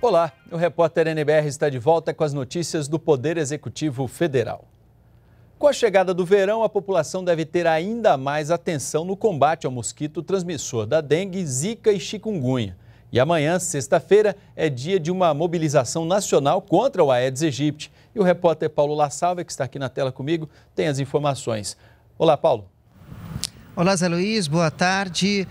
Olá, o repórter NBR está de volta com as notícias do Poder Executivo Federal. Com a chegada do verão, a população deve ter ainda mais atenção no combate ao mosquito transmissor da dengue, zika e chikungunya. E amanhã, sexta-feira, é dia de uma mobilização nacional contra o Aedes aegypti. E o repórter Paulo La Salva, que está aqui na tela comigo, tem as informações. Olá, Paulo. Olá, Zé Luiz, boa tarde.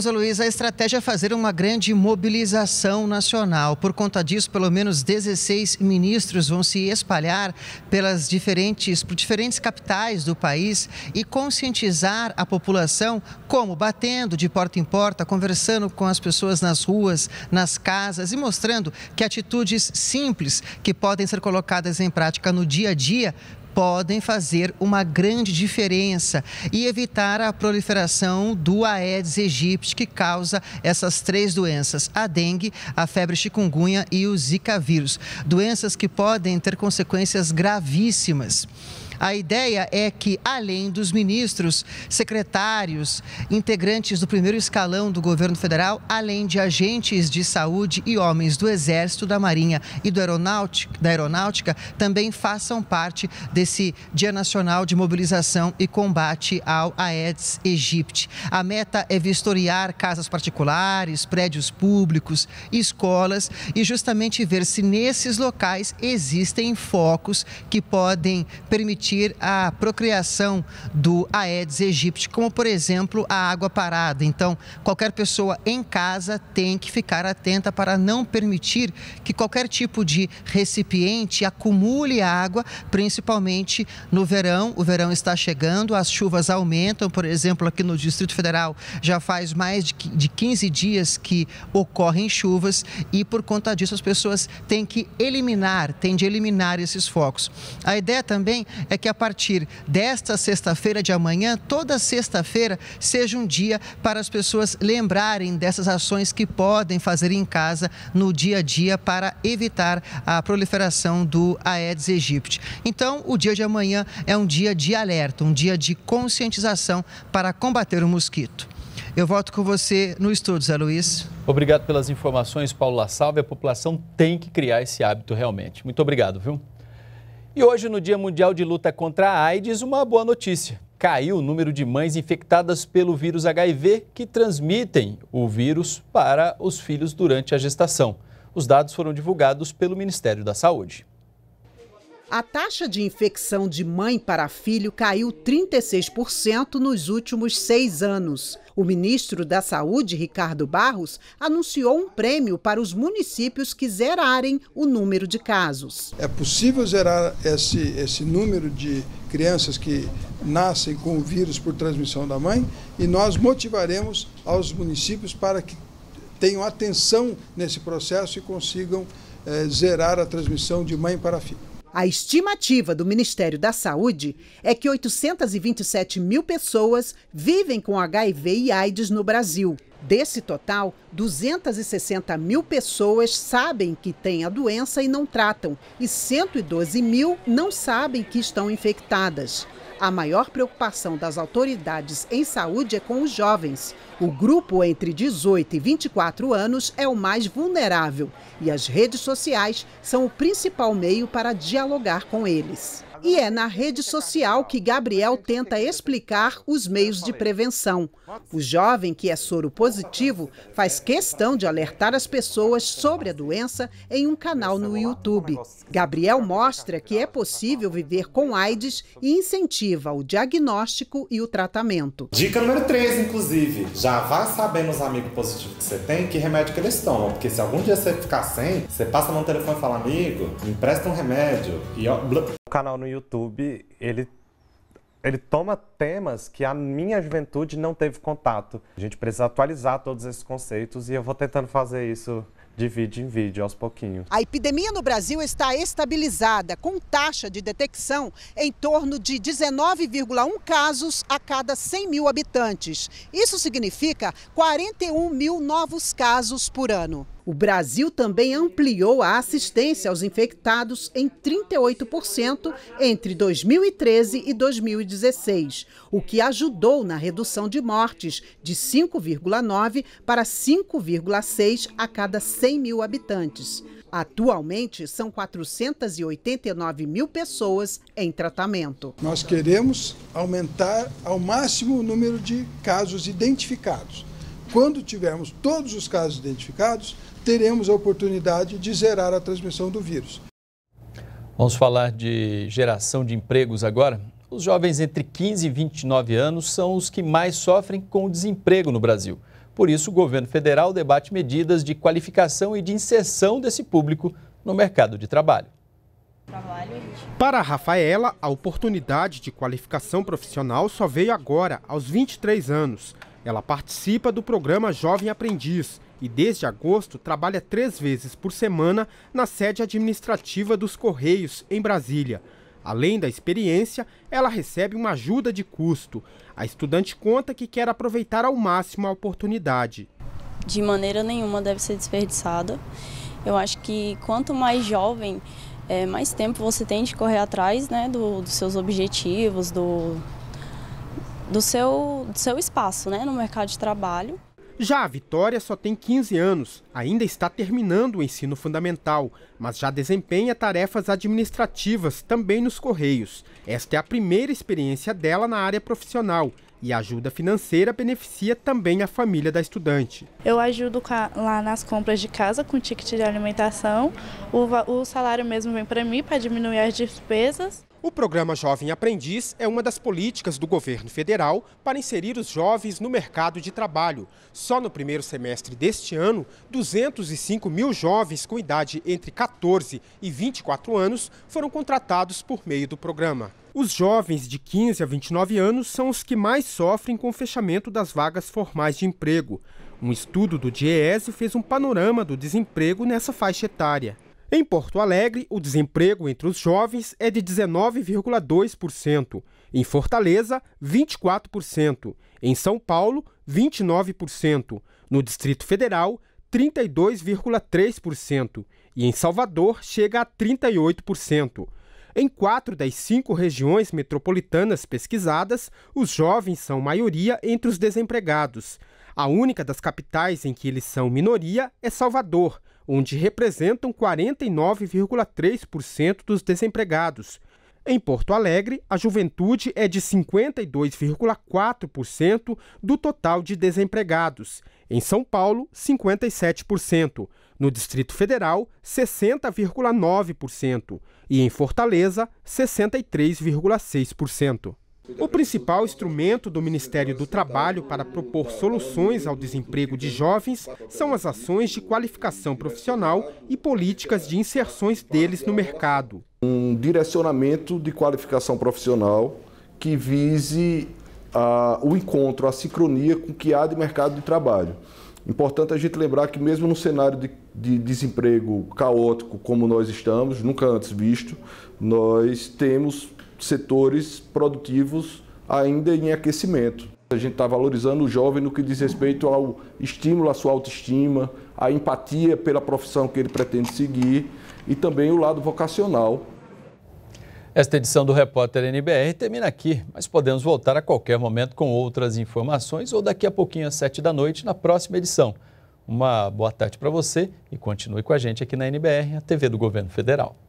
Zé Luiz, a estratégia é fazer uma grande mobilização nacional. Por conta disso, pelo menos 16 ministros vão se espalhar pelas diferentes, por diferentes capitais do país e conscientizar a população como? Batendo de porta em porta, conversando com as pessoas nas ruas, nas casas e mostrando que atitudes simples que podem ser colocadas em prática no dia a dia podem fazer uma grande diferença e evitar a proliferação do Aedes aegypti, que causa essas três doenças: a dengue, a febre chikungunya e o Zika vírus. Doenças que podem ter consequências gravíssimas. A ideia é que, além dos ministros, secretários, integrantes do primeiro escalão do governo federal, além de agentes de saúde e homens do Exército, da Marinha e aeronáutica, da Aeronáutica, também façam parte desse Dia Nacional de Mobilização e Combate ao Aedes aegypti. A meta é vistoriar casas particulares, prédios públicos, escolas e justamente ver se nesses locais existem focos que podem permitir permitir a procriação do Aedes aegypti, como por exemplo a água parada. Então, qualquer pessoa em casa tem que ficar atenta para não permitir que qualquer tipo de recipiente acumule água, principalmente no verão. O verão está chegando, as chuvas aumentam, por exemplo, aqui no Distrito Federal já faz mais de 15 dias que ocorrem chuvas e por conta disso as pessoas têm que eliminar, têm de eliminar esses focos. A ideia também é é que a partir desta sexta-feira de amanhã, toda sexta-feira seja um dia para as pessoas lembrarem dessas ações que podem fazer em casa no dia a dia para evitar a proliferação do Aedes aegypti. Então, o dia de amanhã é um dia de alerta, um dia de conscientização para combater o mosquito. Eu volto com você no estúdio, Zé Luiz. Obrigado pelas informações, Paulo La Salve. A população tem que criar esse hábito realmente. Muito obrigado, viu? E hoje, no Dia Mundial de Luta contra a AIDS, uma boa notícia. Caiu o número de mães infectadas pelo vírus HIV que transmitem o vírus para os filhos durante a gestação. Os dados foram divulgados pelo Ministério da Saúde. A taxa de infecção de mãe para filho caiu 36% nos últimos seis anos. O ministro da Saúde, Ricardo Barros, anunciou um prêmio para os municípios que zerarem o número de casos. É possível zerar esse, esse número de crianças que nascem com o vírus por transmissão da mãe e nós motivaremos aos municípios para que tenham atenção nesse processo e consigam é, zerar a transmissão de mãe para filho. A estimativa do Ministério da Saúde é que 827 mil pessoas vivem com HIV e AIDS no Brasil. Desse total, 260 mil pessoas sabem que têm a doença e não tratam, e 112 mil não sabem que estão infectadas. A maior preocupação das autoridades em saúde é com os jovens. O grupo entre 18 e 24 anos é o mais vulnerável e as redes sociais são o principal meio para dialogar com eles. E é na rede social que Gabriel tenta explicar os meios de prevenção. O jovem que é soro positivo faz questão de alertar as pessoas sobre a doença em um canal no YouTube. Gabriel mostra que é possível viver com AIDS e incentiva o diagnóstico e o tratamento. Dica número 3, inclusive. Já vá sabendo os amigos positivos que você tem que remédio que eles tomam. Porque se algum dia você ficar sem, você passa no telefone e fala, amigo, empresta um remédio. E ó, o canal no YouTube, ele, ele toma temas que a minha juventude não teve contato. A gente precisa atualizar todos esses conceitos e eu vou tentando fazer isso de vídeo em vídeo, aos pouquinhos. A epidemia no Brasil está estabilizada, com taxa de detecção em torno de 19,1 casos a cada 100 mil habitantes. Isso significa 41 mil novos casos por ano. O Brasil também ampliou a assistência aos infectados em 38% entre 2013 e 2016, o que ajudou na redução de mortes de 5,9 para 5,6 a cada 100 mil habitantes. Atualmente, são 489 mil pessoas em tratamento. Nós queremos aumentar ao máximo o número de casos identificados. Quando tivermos todos os casos identificados, teremos a oportunidade de zerar a transmissão do vírus. Vamos falar de geração de empregos agora. Os jovens entre 15 e 29 anos são os que mais sofrem com o desemprego no Brasil. Por isso, o governo federal debate medidas de qualificação e de inserção desse público no mercado de trabalho. Para a Rafaela, a oportunidade de qualificação profissional só veio agora, aos 23 anos. Ela participa do programa Jovem Aprendiz, e, desde agosto, trabalha três vezes por semana na sede administrativa dos Correios, em Brasília. Além da experiência, ela recebe uma ajuda de custo. A estudante conta que quer aproveitar ao máximo a oportunidade. De maneira nenhuma deve ser desperdiçada. Eu acho que quanto mais jovem, é, mais tempo você tem de correr atrás né, do, dos seus objetivos, do, do, seu, do seu espaço né, no mercado de trabalho. Já a Vitória só tem 15 anos, ainda está terminando o ensino fundamental, mas já desempenha tarefas administrativas também nos Correios. Esta é a primeira experiência dela na área profissional e a ajuda financeira beneficia também a família da estudante. Eu ajudo lá nas compras de casa com ticket de alimentação, o, o salário mesmo vem para mim para diminuir as despesas. O programa Jovem Aprendiz é uma das políticas do governo federal para inserir os jovens no mercado de trabalho. Só no primeiro semestre deste ano, 205 mil jovens com idade entre 14 e 24 anos foram contratados por meio do programa. Os jovens de 15 a 29 anos são os que mais sofrem com o fechamento das vagas formais de emprego. Um estudo do DIEESE fez um panorama do desemprego nessa faixa etária. Em Porto Alegre, o desemprego entre os jovens é de 19,2%, em Fortaleza, 24%, em São Paulo, 29%, no Distrito Federal, 32,3% e em Salvador chega a 38%. Em quatro das cinco regiões metropolitanas pesquisadas, os jovens são maioria entre os desempregados. A única das capitais em que eles são minoria é Salvador, onde representam 49,3% dos desempregados. Em Porto Alegre, a juventude é de 52,4% do total de desempregados. Em São Paulo, 57%. No Distrito Federal, 60,9%. E em Fortaleza, 63,6%. O principal instrumento do Ministério do Trabalho para propor soluções ao desemprego de jovens são as ações de qualificação profissional e políticas de inserções deles no mercado. Um direcionamento de qualificação profissional que vise a, ah, o encontro, a sincronia com o que há de mercado de trabalho. Importante a gente lembrar que, mesmo no cenário de, de, desemprego caótico como nós estamos, nunca antes visto, nós temos setores produtivos ainda em aquecimento. A gente está valorizando o jovem no que diz respeito ao estímulo à sua autoestima, à empatia pela profissão que ele pretende seguir e também o lado vocacional. Esta edição do Repórter NBR termina aqui, mas podemos voltar a qualquer momento com outras informações ou daqui a pouquinho às sete da noite na próxima edição. Uma boa tarde para você e continue com a gente aqui na NBR, a TV do Governo Federal.